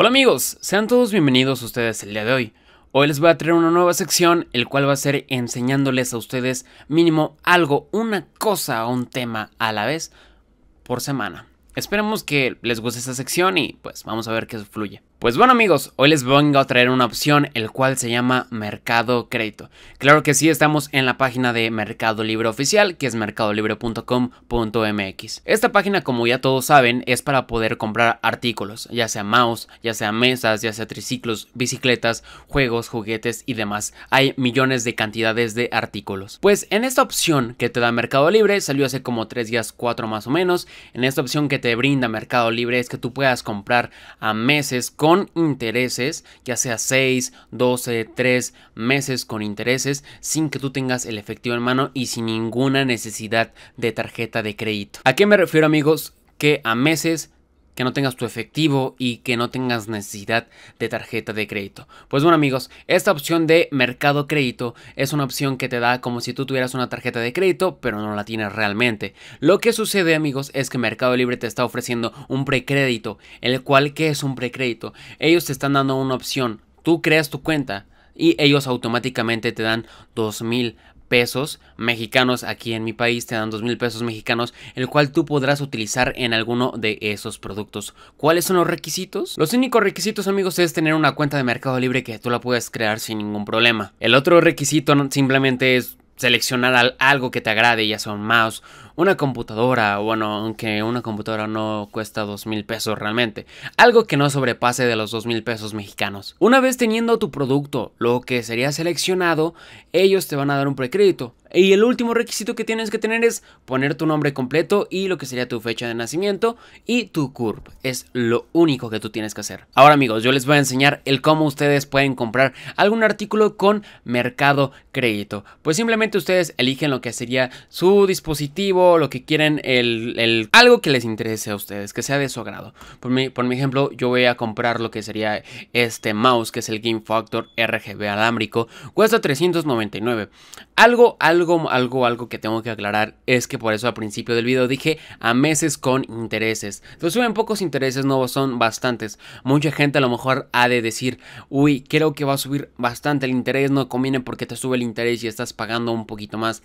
Hola amigos, sean todos bienvenidos a ustedes el día de hoy. Hoy les voy a traer una nueva sección, el cual va a ser enseñándoles a ustedes mínimo algo, una cosa o un tema a la vez por semana. Esperemos que les guste esta sección y pues vamos a ver qué fluye. Pues bueno amigos, hoy les vengo a traer una opción el cual se llama Mercado Crédito. Claro que sí, estamos en la página de Mercado Libre Oficial, que es mercadolibre.com.mx. Esta página, como ya todos saben, es para poder comprar artículos, ya sea mouse, ya sea mesas, ya sea triciclos, bicicletas, juegos, juguetes y demás. Hay millones de cantidades de artículos. Pues en esta opción que te da Mercado Libre, salió hace como 3 días, 4 más o menos, en esta opción que te brinda Mercado Libre es que tú puedas comprar a meses con intereses, ya sea 6, 12, 3 meses con intereses, sin que tú tengas el efectivo en mano y sin ninguna necesidad de tarjeta de crédito. ¿A qué me refiero amigos? Que a meses que no tengas tu efectivo y que no tengas necesidad de tarjeta de crédito. Pues bueno amigos, esta opción de mercado crédito es una opción que te da como si tú tuvieras una tarjeta de crédito, pero no la tienes realmente. Lo que sucede amigos es que Mercado Libre te está ofreciendo un precrédito, el cual ¿qué es un precrédito? Ellos te están dando una opción, tú creas tu cuenta y ellos automáticamente te dan $2,000. mil pesos mexicanos aquí en mi país te dan dos mil pesos mexicanos el cual tú podrás utilizar en alguno de esos productos cuáles son los requisitos los únicos requisitos amigos es tener una cuenta de mercado libre que tú la puedes crear sin ningún problema el otro requisito simplemente es seleccionar algo que te agrade ya sea un mouse una computadora, bueno, aunque una computadora no cuesta dos mil pesos realmente, algo que no sobrepase de los dos mil pesos mexicanos. Una vez teniendo tu producto, lo que sería seleccionado, ellos te van a dar un precrédito. Y el último requisito que tienes que tener es poner tu nombre completo y lo que sería tu fecha de nacimiento y tu CURP. Es lo único que tú tienes que hacer. Ahora amigos, yo les voy a enseñar el cómo ustedes pueden comprar algún artículo con mercado crédito. Pues simplemente ustedes eligen lo que sería su dispositivo, lo que quieren, el, algo que les interese a ustedes, que sea de su agrado. Por mi, por mi ejemplo, yo voy a comprar lo que sería este mouse, que es el Game Factor RGB alámbrico, cuesta 399. Algo, algo, algo, algo que tengo que aclarar es que por eso al principio del video dije a meses con intereses. Entonces suben pocos intereses, no son bastantes. Mucha gente a lo mejor ha de decir, uy, creo que va a subir bastante el interés, no conviene porque te sube el interés y estás pagando un poquito más.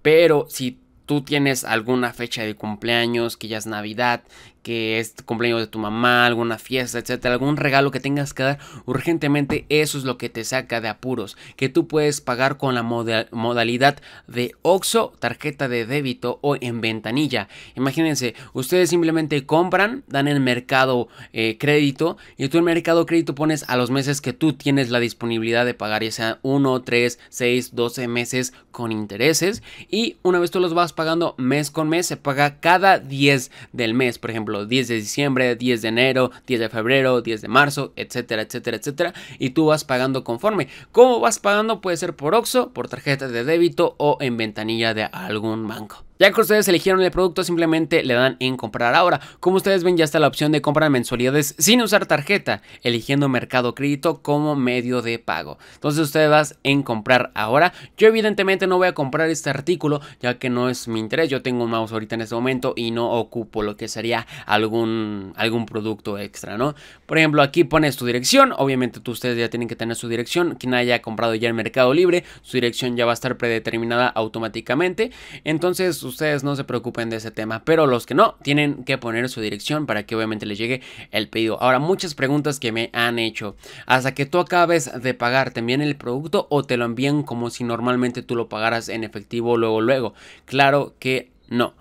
Pero si tú tienes alguna fecha de cumpleaños, que ya es Navidad, que es cumpleaños de tu mamá, alguna fiesta, etcétera, algún regalo que tengas que dar urgentemente, eso es lo que te saca de apuros, que tú puedes pagar con la modalidad de OXO, tarjeta de débito o en ventanilla. Imagínense, ustedes simplemente compran, dan el mercado eh, crédito y tú el mercado crédito pones a los meses que tú tienes la disponibilidad de pagar, ya sea 1, 3, 6, 12 meses con intereses y una vez tú los vas pagando mes con mes, se paga cada 10 del mes, por ejemplo 10 de diciembre, 10 de enero, 10 de febrero, 10 de marzo, etcétera, etcétera, etcétera. Y tú vas pagando conforme. ¿Cómo vas pagando? Puede ser por OXO, por tarjeta de débito o en ventanilla de algún banco. Ya que ustedes eligieron el producto, simplemente le dan en comprar ahora. Como ustedes ven, ya está la opción de comprar mensualidades sin usar tarjeta, eligiendo mercado crédito como medio de pago. Entonces ustedes vas en comprar ahora. Yo evidentemente no voy a comprar este artículo, ya que no es mi interés. Yo tengo un mouse ahorita en este momento y no ocupo lo que sería algún, algún producto extra, ¿no? Por ejemplo, aquí pones tu dirección. Obviamente tú, ustedes ya tienen que tener su dirección. Quien haya comprado ya el Mercado Libre, su dirección ya va a estar predeterminada automáticamente. Entonces ustedes no se preocupen de ese tema, pero los que no, tienen que poner su dirección para que obviamente les llegue el pedido. Ahora, muchas preguntas que me han hecho. Hasta que tú acabes de pagar, ¿te envían el producto o te lo envían como si normalmente tú lo pagaras en efectivo luego luego? Claro que no.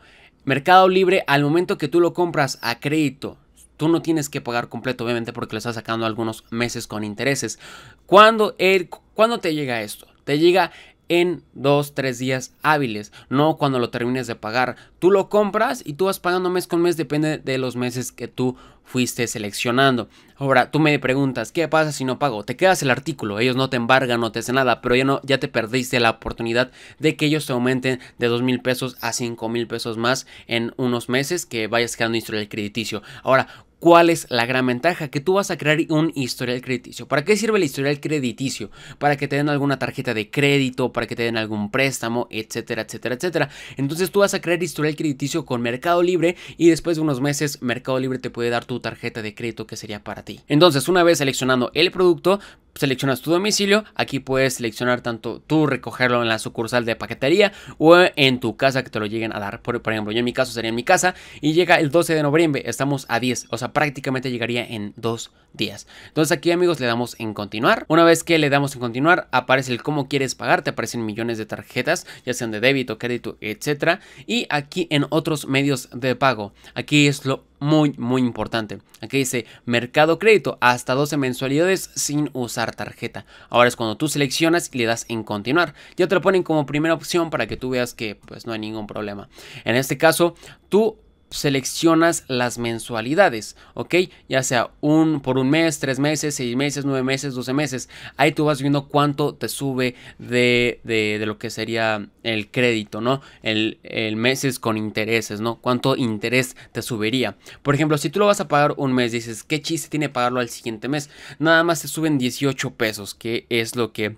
Mercado Libre, al momento que tú lo compras a crédito, Tú no tienes que pagar completo, obviamente, porque lo estás sacando algunos meses con intereses. cuando el, ¿cuándo te llega esto? Te llega en dos, tres días hábiles, no cuando lo termines de pagar. Tú lo compras y tú vas pagando mes con mes, depende de los meses que tú fuiste seleccionando. Ahora, tú me preguntas, ¿qué pasa si no pago? Te quedas el artículo, ellos no te embargan, no te hacen nada, pero ya, no, ya te perdiste la oportunidad de que ellos te aumenten de dos mil pesos a cinco mil pesos más en unos meses que vayas quedando instruido el crediticio. Ahora, ¿Cuál es la gran ventaja? Que tú vas a crear un historial crediticio. ¿Para qué sirve el historial crediticio? Para que te den alguna tarjeta de crédito, para que te den algún préstamo, etcétera, etcétera, etcétera. Entonces tú vas a crear historial crediticio con Mercado Libre y después de unos meses Mercado Libre te puede dar tu tarjeta de crédito que sería para ti. Entonces una vez seleccionando el producto, seleccionas tu domicilio. Aquí puedes seleccionar tanto tú recogerlo en la sucursal de paquetería o en tu casa que te lo lleguen a dar. Por, ejemplo, yo en mi caso sería en mi casa y llega el 12 de noviembre. Estamos a 10, o sea, prácticamente llegaría en dos días. Entonces aquí amigos le damos en continuar. Una vez que le damos en continuar, aparece el cómo quieres pagar. Te aparecen millones de tarjetas, ya sean de débito, crédito, etcétera. Y aquí en otros medios de pago. Aquí es lo muy, muy importante. Aquí dice mercado crédito, hasta 12 mensualidades sin usar tarjeta. Ahora es cuando tú seleccionas y le das en continuar. Ya te lo ponen como primera opción para que tú veas que pues no hay ningún problema. En este caso, tú seleccionas las mensualidades, ¿ok? Ya sea un por un mes, tres meses, seis meses, nueve meses, doce meses. Ahí tú vas viendo cuánto te sube de, de, lo que sería el crédito, ¿no? El, el, meses con intereses, ¿no? Cuánto interés te subiría. Por ejemplo, si tú lo vas a pagar un mes, dices, ¿qué chiste tiene pagarlo al siguiente mes? Nada más te suben 18 pesos, que es lo que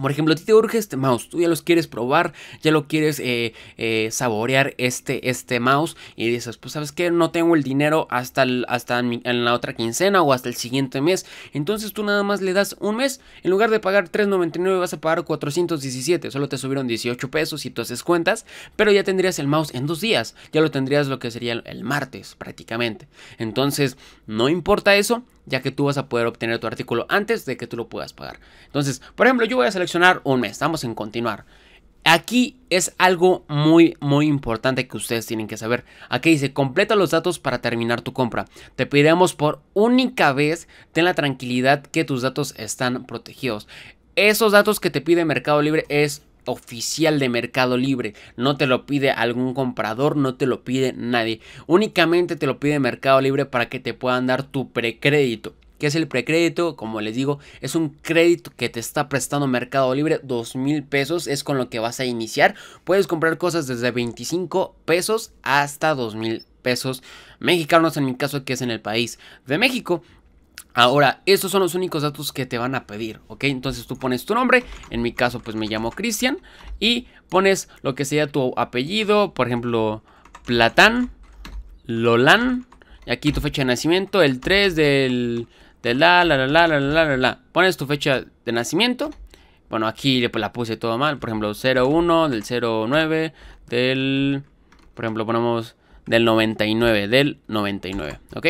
por ejemplo, a ti te urge este mouse, tú ya los quieres probar, ya lo quieres eh, eh, saborear este, este mouse y dices, pues sabes que no tengo el dinero hasta, hasta en, la otra quincena o hasta el siguiente mes. Entonces tú nada más le das un mes, en lugar de pagar 3.99 vas a pagar 417, solo te subieron 18 pesos si tú haces cuentas, pero ya tendrías el mouse en dos días, ya lo tendrías lo que sería el martes prácticamente. Entonces, no importa eso, ya que tú vas a poder obtener tu artículo antes de que tú lo puedas pagar. Entonces, por ejemplo, yo voy a seleccionar un mes, vamos en continuar. Aquí es algo muy muy importante que ustedes tienen que saber. Aquí dice, completa los datos para terminar tu compra. Te pedimos por única vez, ten la tranquilidad que tus datos están protegidos. Esos datos que te pide Mercado Libre es oficial de Mercado Libre. No te lo pide algún comprador, no te lo pide nadie. Únicamente te lo pide Mercado Libre para que te puedan dar tu precrédito. ¿Qué es el precrédito? Como les digo, es un crédito que te está prestando Mercado Libre, dos mil pesos es con lo que vas a iniciar. Puedes comprar cosas desde 25 pesos hasta dos mil pesos mexicanos en mi caso que es en el país de México. Ahora, estos son los únicos datos que te van a pedir, ¿ok? Entonces tú pones tu nombre, en mi caso pues me llamo Cristian, y pones lo que sería tu apellido, por ejemplo, Platán, Lolan, y aquí tu fecha de nacimiento, el 3 del... De la, la, la, la, la, la, la, Pones tu fecha de nacimiento. Bueno, aquí pues, la puse todo mal. Por ejemplo, 01 del 09 del... Por ejemplo, ponemos del 99, del 99, ¿ok?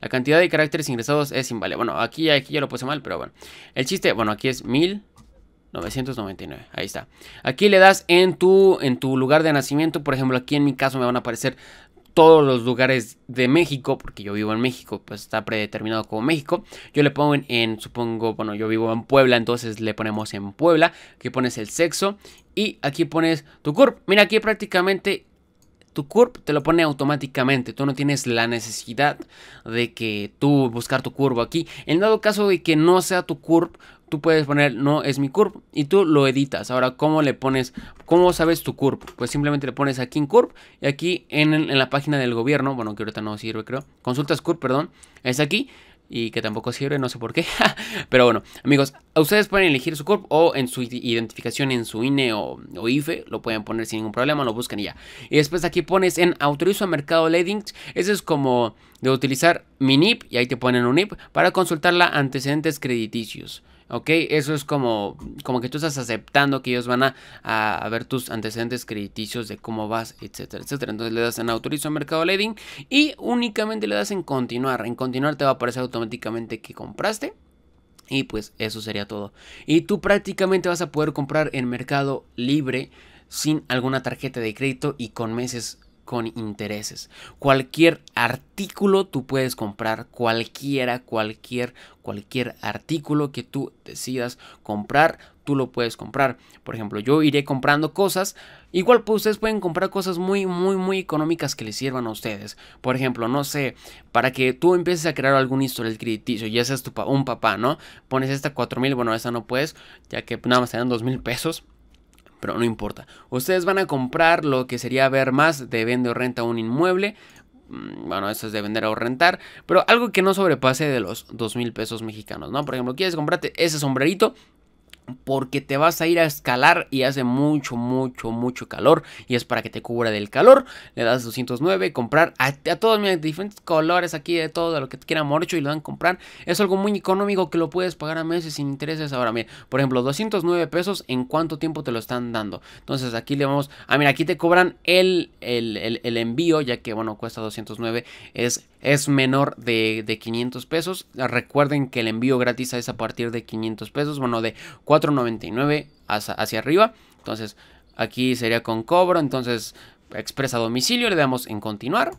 La cantidad de caracteres ingresados es vale Bueno, aquí, aquí ya lo puse mal, pero bueno. El chiste, bueno, aquí es 1999. Ahí está. Aquí le das en tu, en tu lugar de nacimiento. Por ejemplo, aquí en mi caso me van a aparecer todos los lugares de México, porque yo vivo en México, pues está predeterminado como México. Yo le pongo en, supongo, bueno, yo vivo en Puebla, entonces le ponemos en Puebla, aquí pones el sexo y aquí pones tu CURP. Mira, aquí prácticamente tu CURP te lo pone automáticamente. Tú no tienes la necesidad de que tú buscar tu curvo aquí. En dado caso de que no sea tu CURP, tú puedes poner no es mi curp y tú lo editas. Ahora, ¿cómo le pones? ¿Cómo sabes tu curp? Pues simplemente le pones aquí en curp y aquí en, en la página del gobierno, bueno, que ahorita no sirve, creo. Consultas curp, perdón, es aquí y que tampoco sirve, no sé por qué. Pero bueno, amigos, ustedes pueden elegir su CURP o en su identificación en su INE o, IFE, lo pueden poner sin ningún problema, lo buscan y ya. Y después aquí pones en autorizo a mercado leadings eso es como de utilizar mi NIP y ahí te ponen un NIP para consultar la antecedentes crediticios. ¿ok? Eso es como, como que tú estás aceptando que ellos van a, a, ver tus antecedentes crediticios de cómo vas, etcétera, etcétera. Entonces le das en autorizo a mercado lending y únicamente le das en continuar. En continuar te va a aparecer automáticamente que compraste. Y pues eso sería todo. Y tú prácticamente vas a poder comprar en mercado libre sin alguna tarjeta de crédito y con meses con intereses. Cualquier artículo tú puedes comprar, cualquiera, cualquier, cualquier artículo que tú decidas comprar, tú lo puedes comprar. Por ejemplo, yo iré comprando cosas. Igual pues ustedes pueden comprar cosas muy, muy, muy económicas que les sirvan a ustedes. Por ejemplo, no sé, para que tú empieces a crear algún historial crediticio, ya seas tu un papá, ¿no? Pones esta 4000, bueno, esa no puedes, ya que nada más te dan 2000 pesos pero no importa. Ustedes van a comprar lo que sería ver más de vende o renta un inmueble. Mm, bueno, eso es de vender o rentar, pero algo que no sobrepase de los 2 mil pesos mexicanos, ¿no? Por ejemplo, quieres comprarte ese sombrerito, porque te vas a ir a escalar y hace mucho, mucho, mucho calor y es para que te cubra del calor. Le das 209, comprar a, todos mis diferentes colores aquí de todo, lo que te quieran morcho y lo dan comprar. Es algo muy económico que lo puedes pagar a meses sin intereses. Ahora, mira, por ejemplo, 209 pesos, ¿en cuánto tiempo te lo están dando? Entonces aquí le vamos, ah, mira, aquí te cobran el, el, el envío, ya que, bueno, cuesta 209, es es menor de, 500 pesos. Recuerden que el envío gratis es a partir de 500 pesos, bueno, de 4,99 hacia, hacia arriba. Entonces, aquí sería con cobro, entonces expresa domicilio, le damos en continuar.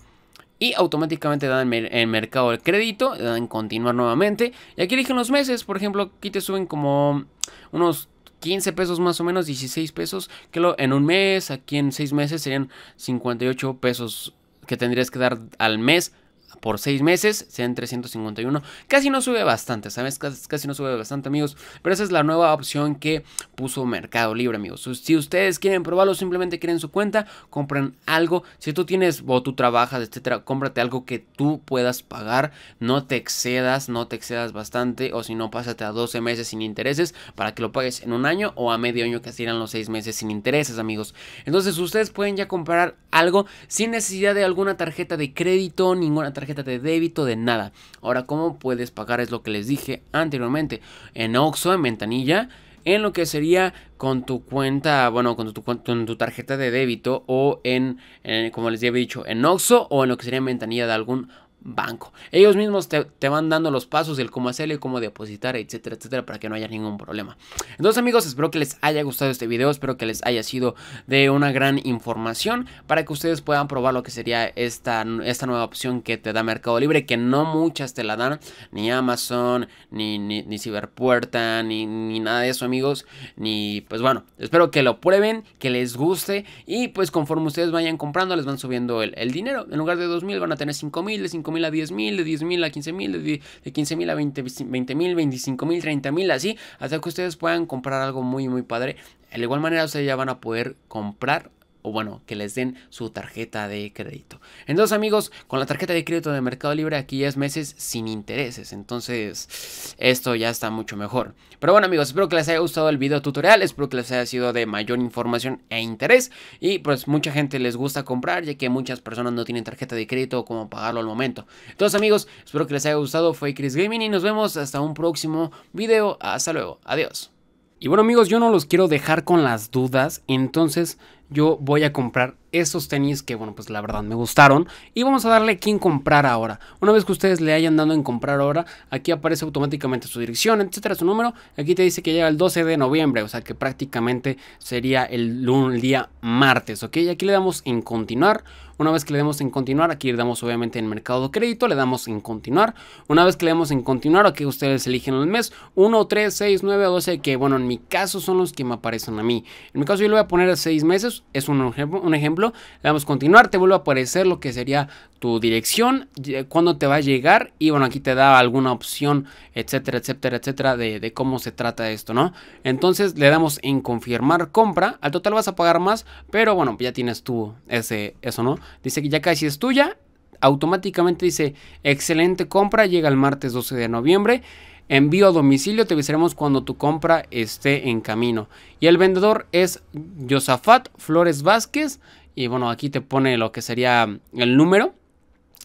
Y automáticamente dan en mercado el crédito, le dan en continuar nuevamente. Y aquí eligen los meses, por ejemplo, aquí te suben como unos 15 pesos más o menos, 16 pesos. Que lo, en un mes, aquí en 6 meses serían 58 pesos que tendrías que dar al mes por 6 meses, sean 351. Casi no sube bastante, ¿sabes? Casi, no sube bastante, amigos. Pero esa es la nueva opción que puso Mercado Libre, amigos. Si ustedes quieren probarlo, simplemente quieren su cuenta, compren algo. Si tú tienes o tú trabajas, etcétera, cómprate algo que tú puedas pagar. No te excedas, no te excedas bastante. O si no, pásate a 12 meses sin intereses para que lo pagues en un año o a medio año que eran los seis meses sin intereses, amigos. Entonces, ustedes pueden ya comprar algo sin necesidad de alguna tarjeta de crédito, ninguna tarjeta tarjeta de débito, de nada. Ahora, ¿cómo puedes pagar? Es lo que les dije anteriormente. En Oxxo, en ventanilla, en lo que sería con tu cuenta, bueno, con tu, con tu tarjeta de débito o en, eh, como les había dicho, en Oxxo o en lo que sería en ventanilla de algún banco. Ellos mismos te, van dando los pasos del cómo hacerle, cómo depositar, etcétera, etcétera, para que no haya ningún problema. Entonces amigos, espero que les haya gustado este video, espero que les haya sido de una gran información para que ustedes puedan probar lo que sería esta, esta nueva opción que te da Mercado Libre, que no muchas te la dan, ni Amazon, ni, ni, Ciberpuerta, ni, nada de eso amigos, ni pues bueno, espero que lo prueben, que les guste y pues conforme ustedes vayan comprando les van subiendo el, el dinero, en lugar de 2.000 van a tener 5.000, 5.000 mil a mil, de 10 mil a 15 mil de, 15 mil a 20 25 mil, 30 mil, así, hasta que ustedes puedan comprar algo muy, muy padre. De igual manera, ustedes ya van a poder comprar o bueno, que les den su tarjeta de crédito. Entonces amigos, con la tarjeta de crédito de Mercado Libre aquí ya es meses sin intereses, entonces esto ya está mucho mejor. Pero bueno amigos, espero que les haya gustado el video tutorial, espero que les haya sido de mayor información e interés y pues mucha gente les gusta comprar ya que muchas personas no tienen tarjeta de crédito o cómo pagarlo al momento. Entonces amigos, espero que les haya gustado, fue Chris Gaming y nos vemos hasta un próximo video, hasta luego, adiós. Y bueno amigos, yo no los quiero dejar con las dudas, entonces yo voy a comprar esos tenis que, bueno, pues la verdad me gustaron. Y vamos a darle en comprar ahora. Una vez que ustedes le hayan dado en comprar ahora, aquí aparece automáticamente su dirección, etcétera, su número. Aquí te dice que llega el 12 de noviembre, o sea que prácticamente sería el, el día martes, ¿ok? Y aquí le damos en continuar. Una vez que le damos en continuar, aquí le damos obviamente en mercado de crédito, le damos en continuar. Una vez que le damos en continuar, aquí ustedes eligen el mes 1, 3, 6, 9, 12, que bueno, en mi caso son los que me aparecen a mí. En mi caso yo le voy a poner a 6 meses, es un ejemplo, un ejemplo. Le damos continuar, te vuelve a aparecer lo que sería tu dirección, cuándo te va a llegar y bueno, aquí te da alguna opción, etcétera, etcétera, etcétera, de, de cómo se trata esto, ¿no? Entonces le damos en confirmar compra, al total vas a pagar más, pero bueno, ya tienes tú ese, eso, ¿no? Dice que ya casi es tuya, automáticamente dice excelente compra, llega el martes 12 de noviembre. Envío a domicilio, te avisaremos cuando tu compra esté en camino. Y el vendedor es Josafat Flores Vázquez. Y bueno, aquí te pone lo que sería el número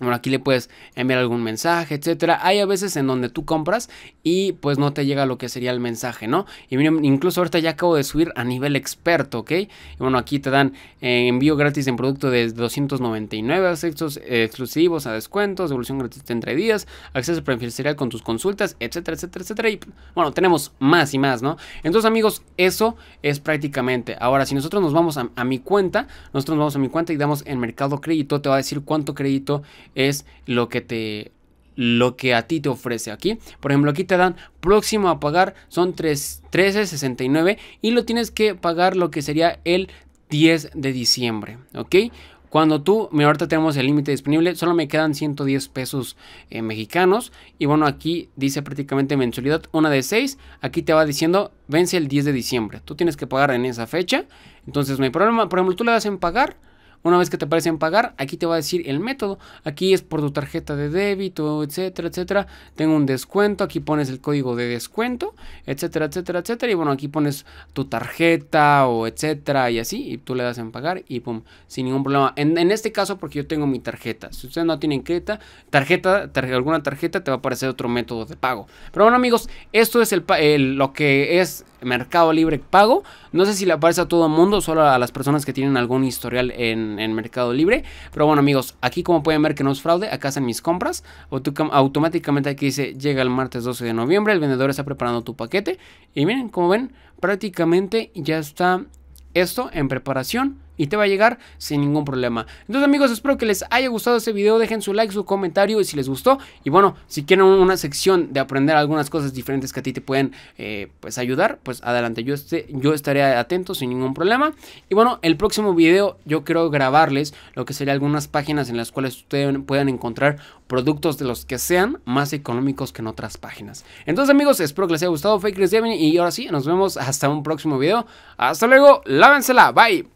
bueno, aquí le puedes enviar algún mensaje, etcétera. Hay a veces en donde tú compras y pues no te llega lo que sería el mensaje, ¿no? Y incluso ahorita ya acabo de subir a nivel experto, ¿ok? bueno, aquí te dan eh, envío gratis en producto de 299, accesos exclusivos a descuentos, devolución gratuita entre días, acceso preferencial con tus consultas, etcétera, etcétera, etcétera. Y bueno, tenemos más y más, ¿no? Entonces, amigos, eso es prácticamente. Ahora, si nosotros nos vamos a, a mi cuenta, nosotros nos vamos a mi cuenta y damos en mercado crédito, te va a decir cuánto crédito es lo que te lo que a ti te ofrece aquí. Por ejemplo, aquí te dan próximo a pagar son 3, 13.69 y lo tienes que pagar lo que sería el 10 de diciembre, ¿ok? Cuando tú, mira, ahorita tenemos el límite disponible, solo me quedan 110 pesos eh, mexicanos. Y bueno, aquí dice prácticamente mensualidad, una de 6. Aquí te va diciendo, vence el 10 de diciembre. Tú tienes que pagar en esa fecha. Entonces no hay problema. Por ejemplo, tú le das en pagar una vez que te aparecen pagar, aquí te va a decir el método. Aquí es por tu tarjeta de débito, etcétera, etcétera. Tengo un descuento, aquí pones el código de descuento, etcétera, etcétera, etcétera. Y bueno, aquí pones tu tarjeta o etcétera y así. Y tú le das en pagar y pum, sin ningún problema. En, este caso, porque yo tengo mi tarjeta. Si ustedes no tienen crédito, tarjeta, alguna tarjeta, te va a aparecer otro método de pago. Pero bueno, amigos, esto es el, lo que es Mercado Libre Pago. No sé si le aparece a todo el mundo, solo a las personas que tienen algún historial en, Mercado Libre. Pero bueno, amigos, aquí como pueden ver que no es fraude, acá están mis compras. automáticamente aquí dice llega el martes 12 de noviembre, el vendedor está preparando tu paquete. Y miren, como ven, prácticamente ya está esto en preparación y te va a llegar sin ningún problema. Entonces amigos, espero que les haya gustado este video, dejen su like, su comentario y si les gustó y bueno, si quieren una sección de aprender algunas cosas diferentes que a ti te pueden eh, pues ayudar, pues adelante, yo, este, yo estaré atento sin ningún problema. Y bueno, el próximo video yo quiero grabarles lo que sería algunas páginas en las cuales ustedes puedan encontrar productos de los que sean más económicos que en otras páginas. Entonces amigos, espero que les haya gustado, Fake Chris y ahora sí, nos vemos hasta un próximo video. Hasta luego, lávensela, bye.